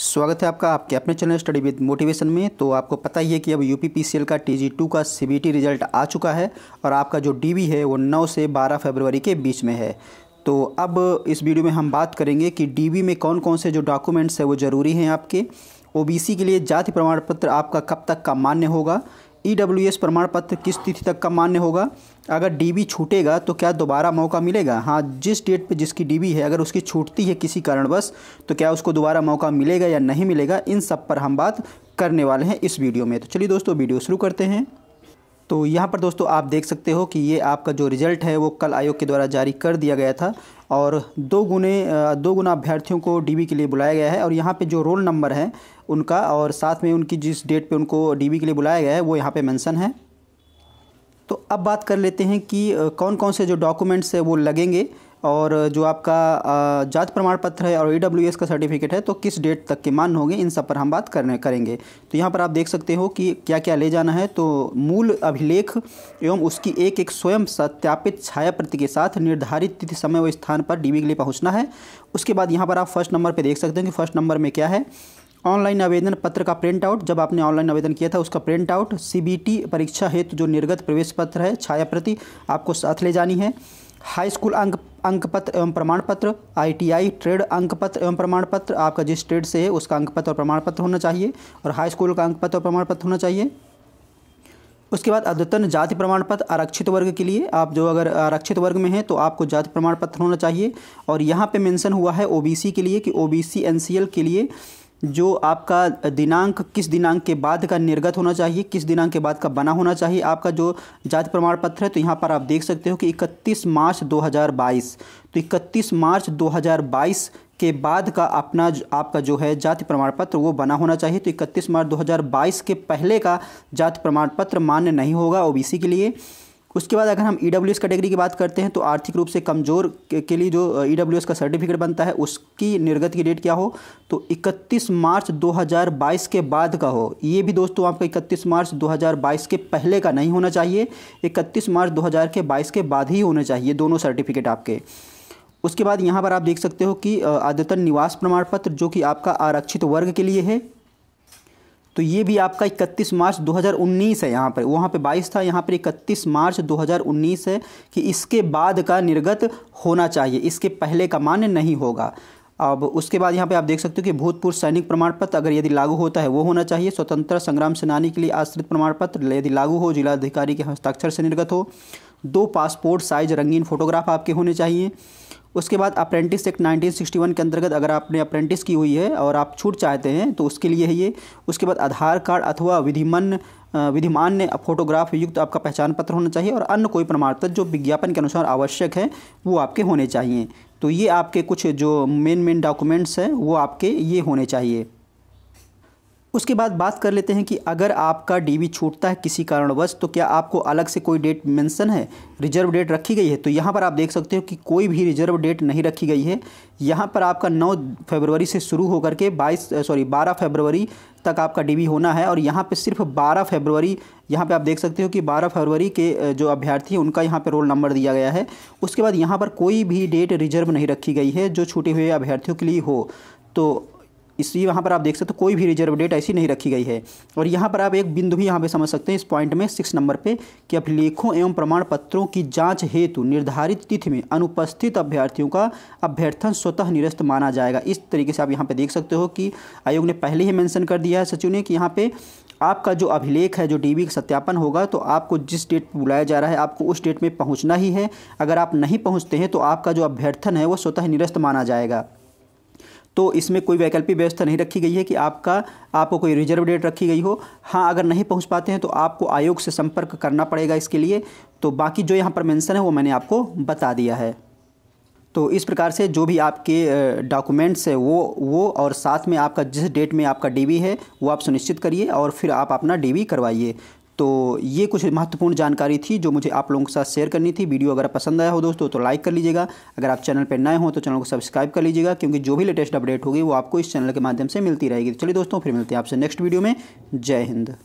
स्वागत है आपका आपके अपने चैनल स्टडी विद मोटिवेशन में तो आपको पता ही है कि अब यू पी का टी टू का सी रिजल्ट आ चुका है और आपका जो डी है वो नौ से बारह फरवरी के बीच में है तो अब इस वीडियो में हम बात करेंगे कि डी में कौन कौन से जो डॉक्यूमेंट्स हैं वो ज़रूरी हैं आपके ओ के लिए जाति प्रमाण पत्र आपका कब तक का मान्य होगा ई डब्ल्यू एस प्रमाण पत्र किस तिथि तक का मान्य होगा अगर डीबी छूटेगा तो क्या दोबारा मौका मिलेगा हाँ जिस डेट पे जिसकी डीबी है अगर उसकी छूटती है किसी कारणवश तो क्या उसको दोबारा मौका मिलेगा या नहीं मिलेगा इन सब पर हम बात करने वाले हैं इस वीडियो में तो चलिए दोस्तों वीडियो शुरू करते हैं तो यहाँ पर दोस्तों आप देख सकते हो कि ये आपका जो रिज़ल्ट है वो कल आयोग के द्वारा जारी कर दिया गया था और दो गुने दो गुना अभ्यर्थियों को डीबी के लिए बुलाया गया है और यहाँ पे जो रोल नंबर है उनका और साथ में उनकी जिस डेट पे उनको डीबी के लिए बुलाया गया है वो यहाँ पे मेंशन है तो अब बात कर लेते हैं कि कौन कौन से जो डॉक्यूमेंट्स है वो लगेंगे और जो आपका जात प्रमाण पत्र है और ई का सर्टिफिकेट है तो किस डेट तक के मान्य होंगे इन सब पर हम बात करने करेंगे तो यहाँ पर आप देख सकते हो कि क्या क्या ले जाना है तो मूल अभिलेख एवं उसकी एक एक स्वयं सत्यापित छाया प्रति के साथ निर्धारित तिथि समय व स्थान पर डी के लिए पहुँचना है उसके बाद यहाँ पर आप फर्स्ट नंबर पर देख सकते हो कि फर्स्ट नंबर में क्या है ऑनलाइन आवेदन पत्र का प्रिंट आउट जब आपने ऑनलाइन आवेदन किया था उसका प्रिंट आउट सी परीक्षा हेतु जो निर्गत प्रवेश पत्र है छाया प्रति आपको साथ ले जानी है हाई स्कूल अंक अंक पत्र एवं प्रमाण पत्र आई ट्रेड अंक पत्र एवं प्रमाण पत्र आपका जिस ट्रेड से है उसका अंक पत्र और प्रमाण पत्र होना चाहिए और हाई स्कूल का अंक पत्र और प्रमाण पत्र होना चाहिए उसके बाद अद्यतन जाति प्रमाण पत्र आरक्षित वर्ग के लिए आप जो अगर आरक्षित वर्ग में हैं तो आपको जाति प्रमाण पत्र होना चाहिए और यहाँ पे मेंशन हुआ है ओबीसी के लिए कि ओबीसी एनसीएल के लिए जो आपका दिनांक किस दिनांक के बाद का निर्गत होना चाहिए किस दिनांक के बाद का बना होना चाहिए आपका जो जाति प्रमाण पत्र है तो यहाँ पर आप देख सकते हो कि 31 मार्च 2022 तो 31 मार्च 2022 के बाद का अपना आपका जो है जाति प्रमाण पत्र वो बना होना चाहिए तो 31 मार्च 2022 के पहले का जाति प्रमाण पत्र मान्य नहीं होगा ओबीसी के लिए उसके बाद अगर हम ई डब्ल्यू कैटेगरी की बात करते हैं तो आर्थिक रूप से कमज़ोर के, लिए जो ई डब्ल्यू e का सर्टिफिकेट बनता है उसकी निर्गत की डेट क्या हो तो 31 मार्च 2022 के बाद का हो ये भी दोस्तों आपका 31 मार्च 2022 के पहले का नहीं होना चाहिए 31 मार्च 2022 के बाईस के बाद ही होना चाहिए दोनों सर्टिफिकेट आपके उसके बाद यहाँ पर आप देख सकते हो कि अद्यतन निवास प्रमाण पत्र जो कि आपका आरक्षित वर्ग के लिए है तो ये भी आपका 31 मार्च 2019 है यहाँ पर वहाँ पे 22 था यहाँ पर 31 मार्च 2019 है कि इसके बाद का निर्गत होना चाहिए इसके पहले का मान्य नहीं होगा अब उसके बाद यहाँ पे आप देख सकते हो कि भूतपूर्व सैनिक प्रमाण पत्र अगर यदि लागू होता है वो होना चाहिए स्वतंत्र संग्राम सेनानी के लिए आश्रित प्रमाण पत्र यदि लागू हो जिलाधिकारी के हस्ताक्षर से निर्गत हो दो पासपोर्ट साइज रंगीन फोटोग्राफ आपके होने चाहिए उसके बाद अप्रेंटिस एक्ट 1961 के अंतर्गत अगर आपने अप्रेंटिस की हुई है और आप छूट चाहते हैं तो उसके लिए है ये उसके बाद आधार कार्ड अथवा विधिमन विधिमान फोटोग्राफ युक्त आपका पहचान पत्र होना चाहिए और अन्य कोई प्रमाण पत्र जो विज्ञापन के अनुसार आवश्यक है वो आपके होने चाहिए तो ये आपके कुछ जो मेन मेन डॉक्यूमेंट्स हैं वो आपके ये होने चाहिए उसके बाद बात कर लेते हैं कि अगर आपका डीबी छूटता है किसी कारणवश तो क्या आपको अलग से कोई डेट मेंशन है रिजर्व डेट रखी गई है तो यहाँ पर आप देख सकते हो कि कोई भी रिजर्व डेट नहीं रखी गई है यहाँ पर आपका 9 फरवरी से शुरू होकर के 22 सॉरी 12 फरवरी तक आपका डीबी होना है और यहाँ पर सिर्फ बारह फरवरी यहाँ पर आप देख सकते हो कि बारह फरवरी के जो अभ्यर्थी हैं उनका यहाँ पर रोल नंबर दिया गया है उसके बाद यहाँ पर कोई भी डेट रिजर्व नहीं रखी गई है जो छूटे हुए अभ्यर्थियों के लिए हो तो इसलिए वहाँ पर आप देख सकते हो कोई भी रिजर्व डेट ऐसी नहीं रखी गई है और यहाँ पर आप एक बिंदु भी यहाँ पर समझ सकते हैं इस पॉइंट में सिक्स नंबर पर कि अभिलेखों एवं प्रमाण पत्रों की जाँच हेतु निर्धारित तिथि में अनुपस्थित अभ्यर्थियों का अभ्यर्थन स्वतः निरस्त माना जाएगा इस तरीके से आप यहाँ पर देख सकते हो कि आयोग ने पहले ही मैंसन कर दिया है सचिव ने कि यहाँ पे आपका जो अभिलेख है जो डीबी का सत्यापन होगा तो आपको जिस डेट पर बुलाया जा रहा है आपको उस डेट में पहुंचना ही है अगर आप नहीं पहुंचते हैं तो आपका जो अभ्यर्थन है वो स्वतः निरस्त माना जाएगा तो इसमें कोई वैकल्पिक व्यवस्था नहीं रखी गई है कि आपका आपको कोई रिजर्व डेट रखी गई हो हाँ अगर नहीं पहुंच पाते हैं तो आपको आयोग से संपर्क करना पड़ेगा इसके लिए तो बाकी जो यहाँ पर मेंशन है वो मैंने आपको बता दिया है तो इस प्रकार से जो भी आपके डॉक्यूमेंट्स है वो वो और साथ में आपका जिस डेट में आपका डीवी है वो आप सुनिश्चित करिए और फिर आप अपना डीवी करवाइए तो ये कुछ महत्वपूर्ण जानकारी थी जो मुझे आप लोगों के साथ शेयर करनी थी वीडियो अगर पसंद आया हो दोस्तों तो लाइक कर लीजिएगा अगर आप चैनल पर नए हो तो चैनल को सब्सक्राइब कर लीजिएगा क्योंकि जो भी लेटेस्ट अपडेट होगी वो आपको इस चैनल के माध्यम से मिलती रहेगी तो चलिए दोस्तों फिर मिलते हैं आपसे नेक्स्ट वीडियो में जय हिंद